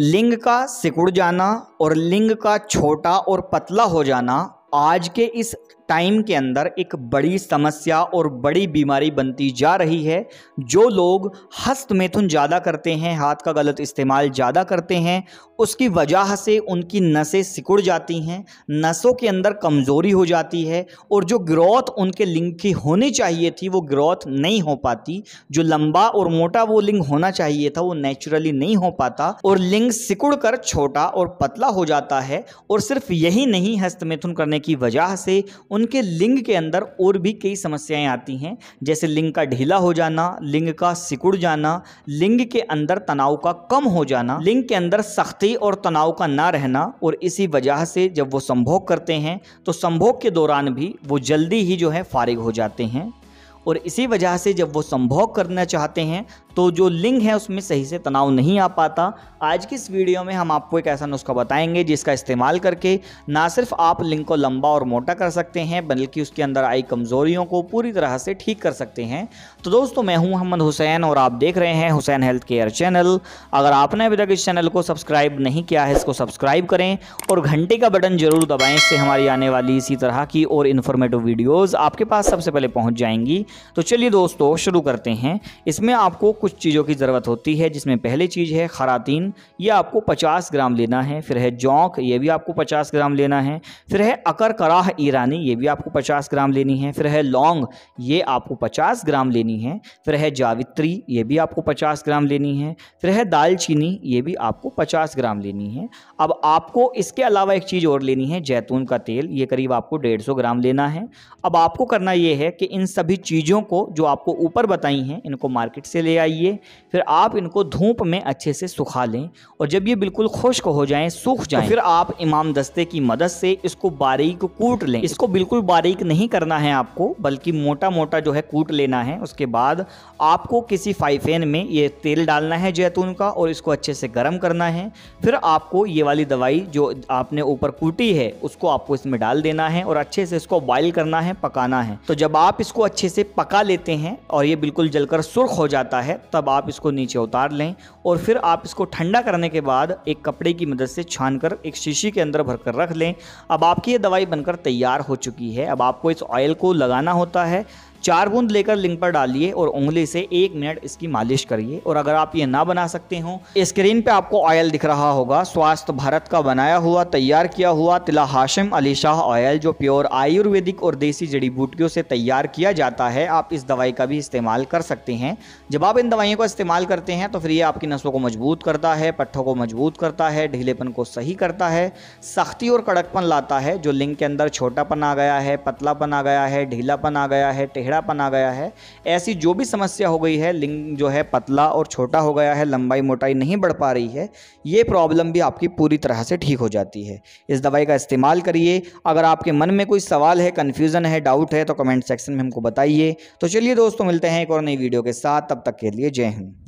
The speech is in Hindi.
लिंग का सिकुड़ जाना और लिंग का छोटा और पतला हो जाना आज के इस टाइम के अंदर एक बड़ी समस्या और बड़ी बीमारी बनती जा रही है जो लोग हस्त मैथुन ज़्यादा करते हैं हाथ का गलत इस्तेमाल ज़्यादा करते हैं उसकी वजह से उनकी नसें सिकुड़ जाती हैं नसों के अंदर कमज़ोरी हो जाती है और जो ग्रोथ उनके लिंग की होनी चाहिए थी वो ग्रोथ नहीं हो पाती जो लंबा और मोटा वो लिंग होना चाहिए था वो नेचुरली नहीं हो पाता और लिंग सिकुड़ कर छोटा और पतला हो जाता है और सिर्फ यही नहीं हस्त करने होने की वजह से उनके लिंग के अंदर और भी कई समस्याएं आती हैं जैसे लिंग का ढीला हो जाना लिंग का सिकुड़ जाना लिंग के अंदर तनाव का कम हो जाना लिंग के अंदर सख्ती और तनाव का ना रहना और इसी वजह से जब वो संभोग करते हैं तो संभोग के दौरान भी वो जल्दी ही जो है फारिग हो जाते हैं और इसी वजह से जब वो संभोग करना चाहते हैं तो जो लिंग है उसमें सही से तनाव नहीं आ पाता आज की इस वीडियो में हम आपको एक ऐसा नुस्खा बताएंगे जिसका इस्तेमाल करके ना सिर्फ आप लिंग को लंबा और मोटा कर सकते हैं बल्कि उसके अंदर आई कमज़ोरियों को पूरी तरह से ठीक कर सकते हैं तो दोस्तों मैं हूं मोहम्मद हुसैन और आप देख रहे हैं हुसैन हेल्थ केयर चैनल अगर आपने अभी तक इस चैनल को सब्सक्राइब नहीं किया है इसको सब्सक्राइब करें और घंटे का बटन जरूर दबाएं इससे हमारी आने वाली इसी तरह की और इन्फॉर्मेटिव वीडियोज़ आपके पास सबसे पहले पहुँच जाएंगी तो चलिए दोस्तों शुरू करते हैं इसमें आपको कुछ कुछ चीज़ों की ज़रूरत होती है जिसमें पहली चीज़ है खरातीन ये आपको 50 ग्राम लेना है फिर है जौक ये भी आपको 50 ग्राम लेना है फिर है अकर कराह ईरानी ये भी आपको 50 ग्राम लेनी है फिर है लौंग ये आपको 50 ग्राम लेनी है फिर है जावित्री ये भी आपको 50 ग्राम लेनी है फिर है दालचीनी ये भी आपको पचास ग्राम लेनी है अब आपको इसके अलावा एक चीज़ और लेनी है जैतून का तेल ये करीब आपको डेढ़ सौ ग्राम लेना है अब आपको करना ये है कि इन सभी चीज़ों को जो आपको ऊपर बताई हैं इनको मार्केट से ले आइए चाहिए फिर आप इनको धूप में अच्छे से सुखा लें और जब ये बिल्कुल खुश्क हो जाए सूख जाए तो फिर आप इमाम दस्ते की मदद से इसको बारीक कूट लें इसको बिल्कुल बारीक नहीं करना है आपको बल्कि मोटा मोटा जो है कूट लेना है उसके बाद आपको किसी फाइफेन में ये तेल डालना है जैतून का और इसको अच्छे से गर्म करना है फिर आपको ये वाली दवाई जो आपने ऊपर कूटी है उसको आपको इसमें डाल देना है और अच्छे से इसको बॉइल करना है पकाना है तो जब आप इसको अच्छे से पका लेते हैं और ये बिल्कुल जलकर सुर्ख हो जाता है तब आप इसको नीचे उतार लें और फिर आप इसको ठंडा करने के बाद एक कपड़े की मदद से छान कर एक शीशी के अंदर भरकर रख लें अब आपकी ये दवाई बनकर तैयार हो चुकी है अब आपको इस ऑयल को लगाना होता है चार बूंद लेकर लिंग पर डालिए और उंगली से एक मिनट इसकी मालिश करिए और अगर आप ये ना बना सकते हो स्क्रीन पे आपको ऑयल दिख रहा होगा स्वास्थ्य भारत का बनाया हुआ तैयार किया हुआ तिला हाशिम अली शाह ऑयल जो प्योर आयुर्वेदिक और देसी जड़ी बूटियों से तैयार किया जाता है आप इस दवाई का भी इस्तेमाल कर सकते हैं जब आप इन दवाइयों का इस्तेमाल करते हैं तो फिर ये आपकी नसों को मजबूत करता है पट्ठों को मजबूत करता है ढीलेपन को सही करता है सख्ती और कड़कपन लाता है जो लिंग के अंदर छोटापन आ गया है पतलापन आ गया है ढीलापन आ गया है टेह टेढ़ापन आ गया है ऐसी जो भी समस्या हो गई है लिंग जो है पतला और छोटा हो गया है लंबाई मोटाई नहीं बढ़ पा रही है ये प्रॉब्लम भी आपकी पूरी तरह से ठीक हो जाती है इस दवाई का इस्तेमाल करिए अगर आपके मन में कोई सवाल है कन्फ्यूज़न है डाउट है तो कमेंट सेक्शन में हमको बताइए तो चलिए दोस्तों मिलते हैं एक और नई वीडियो के साथ तब तक के लिए जय हिंद